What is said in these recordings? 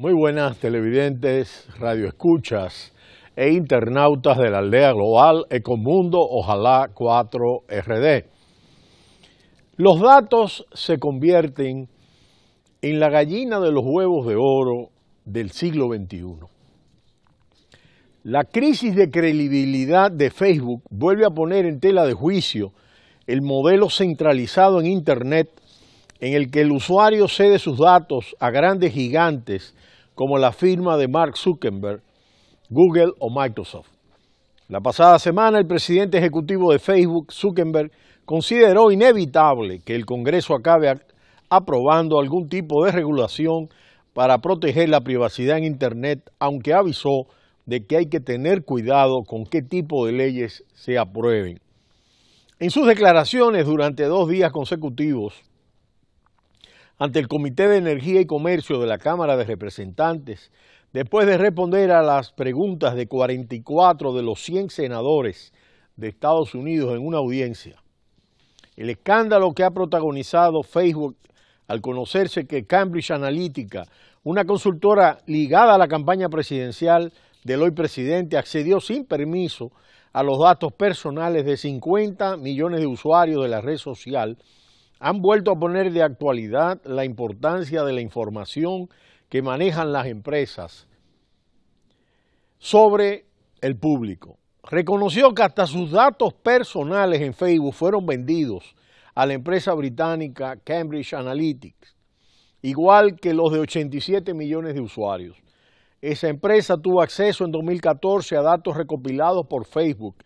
Muy buenas televidentes, radioescuchas e internautas de la aldea global Ecomundo Ojalá 4RD. Los datos se convierten en la gallina de los huevos de oro del siglo XXI. La crisis de credibilidad de Facebook vuelve a poner en tela de juicio el modelo centralizado en Internet en el que el usuario cede sus datos a grandes gigantes como la firma de Mark Zuckerberg, Google o Microsoft. La pasada semana, el presidente ejecutivo de Facebook, Zuckerberg, consideró inevitable que el Congreso acabe aprobando algún tipo de regulación para proteger la privacidad en Internet, aunque avisó de que hay que tener cuidado con qué tipo de leyes se aprueben. En sus declaraciones durante dos días consecutivos, ante el Comité de Energía y Comercio de la Cámara de Representantes, después de responder a las preguntas de 44 de los 100 senadores de Estados Unidos en una audiencia. El escándalo que ha protagonizado Facebook al conocerse que Cambridge Analytica, una consultora ligada a la campaña presidencial del hoy presidente, accedió sin permiso a los datos personales de 50 millones de usuarios de la red social, han vuelto a poner de actualidad la importancia de la información que manejan las empresas sobre el público. Reconoció que hasta sus datos personales en Facebook fueron vendidos a la empresa británica Cambridge Analytics, igual que los de 87 millones de usuarios. Esa empresa tuvo acceso en 2014 a datos recopilados por Facebook,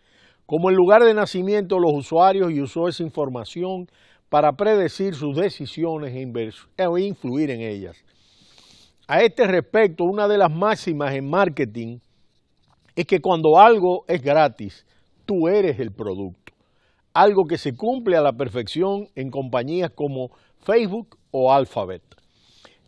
como el lugar de nacimiento de los usuarios y usó esa información para predecir sus decisiones e, e, influir en ellas. A este respecto, una de las máximas en marketing es que cuando algo es gratis, tú eres el producto. Algo que se cumple a la perfección en compañías como Facebook o Alphabet.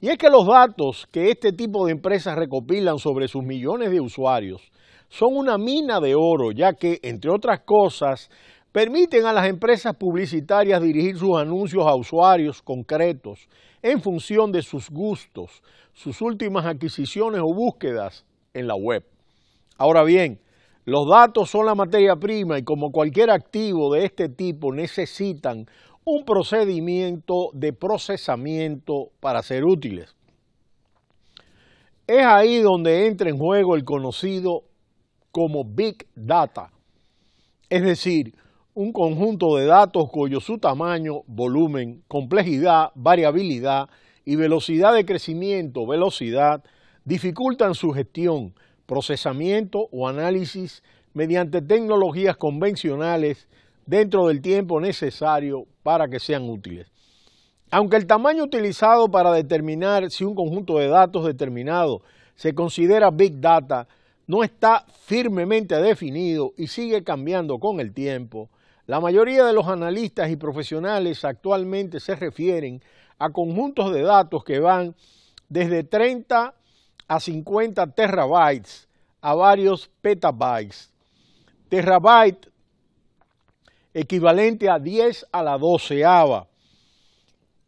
Y es que los datos que este tipo de empresas recopilan sobre sus millones de usuarios son una mina de oro, ya que, entre otras cosas, permiten a las empresas publicitarias dirigir sus anuncios a usuarios concretos en función de sus gustos, sus últimas adquisiciones o búsquedas en la web. Ahora bien, los datos son la materia prima y como cualquier activo de este tipo necesitan un procedimiento de procesamiento para ser útiles. Es ahí donde entra en juego el conocido como Big Data, es decir, un conjunto de datos cuyo su tamaño, volumen, complejidad, variabilidad y velocidad de crecimiento, velocidad, dificultan su gestión, procesamiento o análisis mediante tecnologías convencionales dentro del tiempo necesario para que sean útiles. Aunque el tamaño utilizado para determinar si un conjunto de datos determinado se considera Big Data no está firmemente definido y sigue cambiando con el tiempo, la mayoría de los analistas y profesionales actualmente se refieren a conjuntos de datos que van desde 30 a 50 terabytes a varios petabytes. Terabyte equivalente a 10 a la doceava,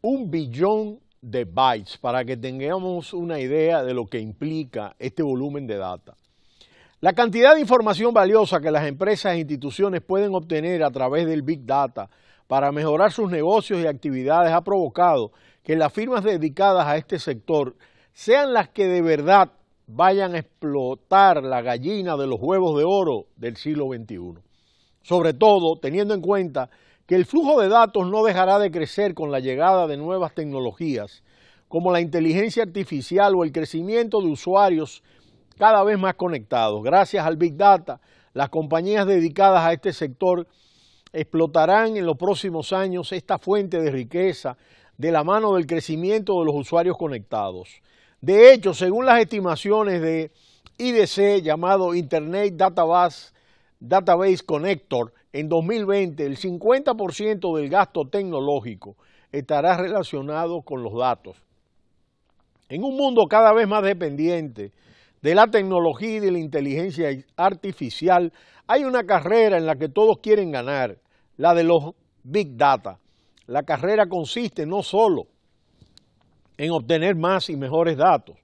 un billón de bytes, para que tengamos una idea de lo que implica este volumen de data. La cantidad de información valiosa que las empresas e instituciones pueden obtener a través del Big Data para mejorar sus negocios y actividades ha provocado que las firmas dedicadas a este sector sean las que de verdad vayan a explotar la gallina de los huevos de oro del siglo XXI. Sobre todo teniendo en cuenta que el flujo de datos no dejará de crecer con la llegada de nuevas tecnologías como la inteligencia artificial o el crecimiento de usuarios cada vez más conectados. Gracias al Big Data, las compañías dedicadas a este sector explotarán en los próximos años esta fuente de riqueza de la mano del crecimiento de los usuarios conectados. De hecho, según las estimaciones de IDC, llamado Internet Database, Connector, en 2020 el 50% del gasto tecnológico estará relacionado con los datos. En un mundo cada vez más dependiente de la tecnología y de la inteligencia artificial, hay una carrera en la que todos quieren ganar, la de los Big Data. La carrera consiste no solo en obtener más y mejores datos,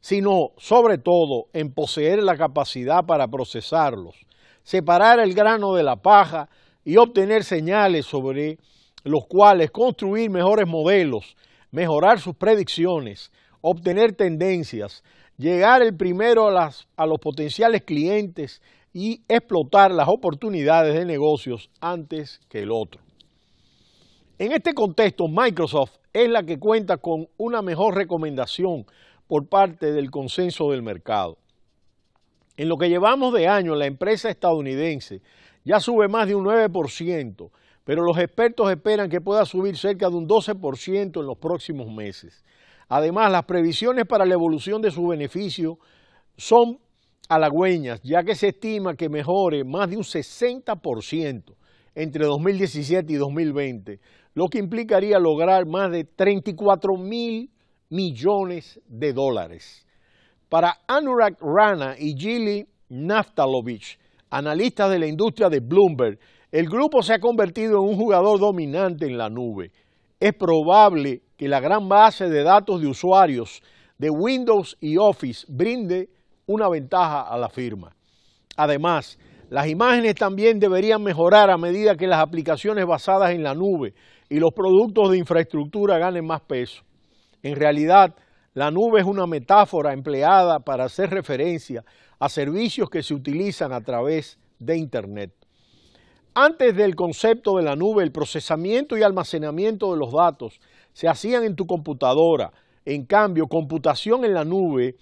sino sobre todo en poseer la capacidad para procesarlos, separar el grano de la paja y obtener señales sobre los cuales construir mejores modelos, mejorar sus predicciones, obtener tendencias, llegar el primero a, los potenciales clientes y explotar las oportunidades de negocios antes que el otro. En este contexto, Microsoft es la que cuenta con una mejor recomendación por parte del consenso del mercado. En lo que llevamos de año, la empresa estadounidense ya sube más de un 9%, pero los expertos esperan que pueda subir cerca de un 12% en los próximos meses. Además, las previsiones para la evolución de su beneficio son halagüeñas, ya que se estima que mejore más de un 60% entre 2017 y 2020, lo que implicaría lograr más de 34 mil millones de dólares. Para Anurag Rana y Gili Naftalovich, analistas de la industria de Bloomberg, el grupo se ha convertido en un jugador dominante en la nube. Es probable que la gran base de datos de usuarios de Windows y Office brinde una ventaja a la firma. Además, las imágenes también deberían mejorar a medida que las aplicaciones basadas en la nube y los productos de infraestructura ganen más peso. En realidad, la nube es una metáfora empleada para hacer referencia a servicios que se utilizan a través de Internet. Antes del concepto de la nube, el procesamiento y almacenamiento de los datos se hacían en tu computadora. En cambio, computación en la nube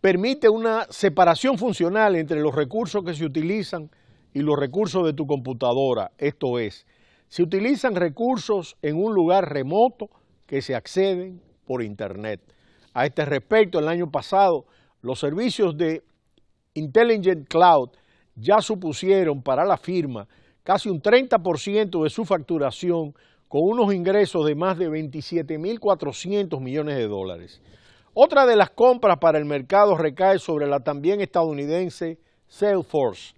permite una separación funcional entre los recursos que se utilizan y los recursos de tu computadora. Esto es, se utilizan recursos en un lugar remoto que se acceden por Internet. A este respecto, el año pasado, los servicios de Intelligent Cloud ya supusieron para la firma casi un 30% de su facturación con unos ingresos de más de 27.400 millones de dólares. Otra de las compras para el mercado recae sobre la también estadounidense Salesforce,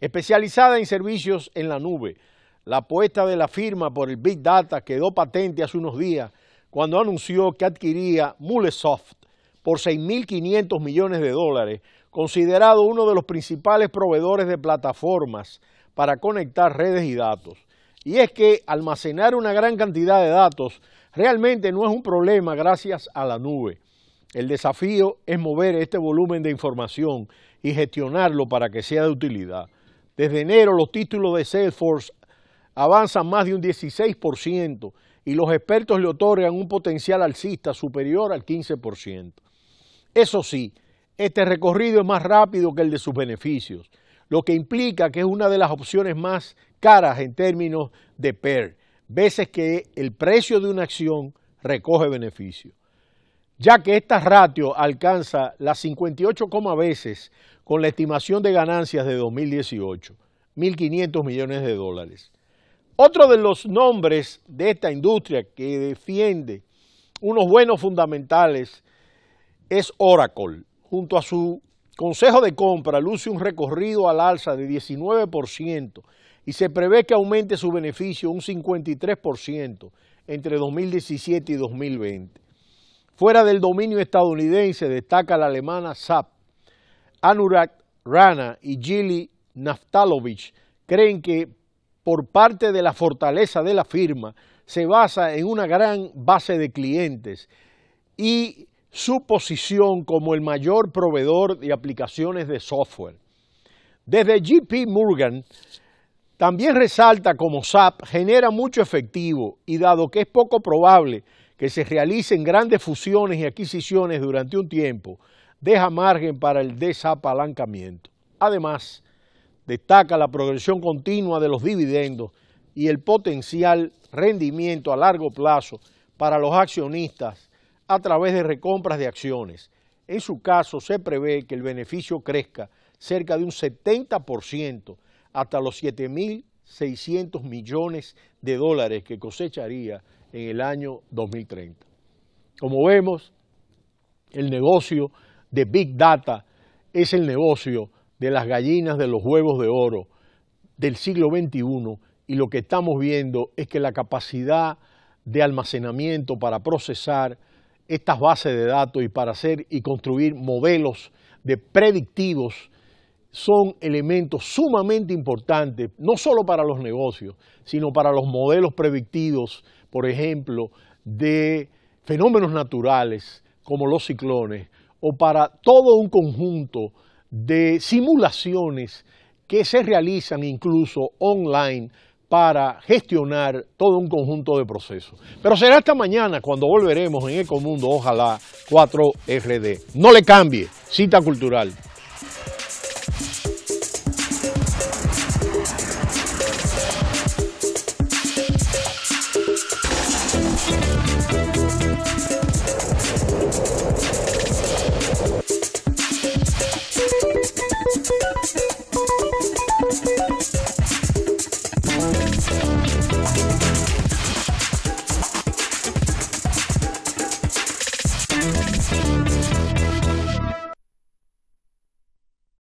especializada en servicios en la nube. La apuesta de la firma por el Big Data quedó patente hace unos días cuando anunció que adquiría Mulesoft por 6.500 millones de dólares, considerado uno de los principales proveedores de plataformas para conectar redes y datos y es que almacenar una gran cantidad de datos realmente no es un problema gracias a la nube. El desafío es mover este volumen de información y gestionarlo para que sea de utilidad. Desde enero los títulos de Salesforce avanzan más de un 16% y los expertos le otorgan un potencial alcista superior al 15%. Eso sí, este recorrido es más rápido que el de sus beneficios lo que implica que es una de las opciones más caras en términos de PER, veces que el precio de una acción recoge beneficio. Ya que esta ratio alcanza las 58, veces con la estimación de ganancias de 2018, 1.500 millones de dólares. Otro de los nombres de esta industria que defiende unos buenos fundamentales es Oracle, junto a su Consejo de compra luce un recorrido al alza de 19% y se prevé que aumente su beneficio un 53% entre 2017 y 2020. Fuera del dominio estadounidense destaca la alemana SAP. Anurag Rana y Gili Naftalovich creen que por parte de la fortaleza de la firma se basa en una gran base de clientes y su posición como el mayor proveedor de aplicaciones de software. Desde JP Morgan, también resalta como SAP genera mucho efectivo y dado que es poco probable que se realicen grandes fusiones y adquisiciones durante un tiempo, deja margen para el desapalancamiento. Además, destaca la progresión continua de los dividendos y el potencial rendimiento a largo plazo para los accionistas a través de recompras de acciones. En su caso, se prevé que el beneficio crezca cerca de un 70% hasta los 7.600 millones de dólares que cosecharía en el año 2030. Como vemos, el negocio de Big Data es el negocio de las gallinas de los huevos de oro del siglo XXI y lo que estamos viendo es que la capacidad de almacenamiento para procesar estas bases de datos y para hacer y construir modelos de predictivos son elementos sumamente importantes, no solo para los negocios, sino para los modelos predictivos, por ejemplo, de fenómenos naturales como los ciclones o para todo un conjunto de simulaciones que se realizan incluso online para gestionar todo un conjunto de procesos. Pero será esta mañana cuando volveremos en Ecomundo, ojalá, 4RD. No le cambie, cita cultural.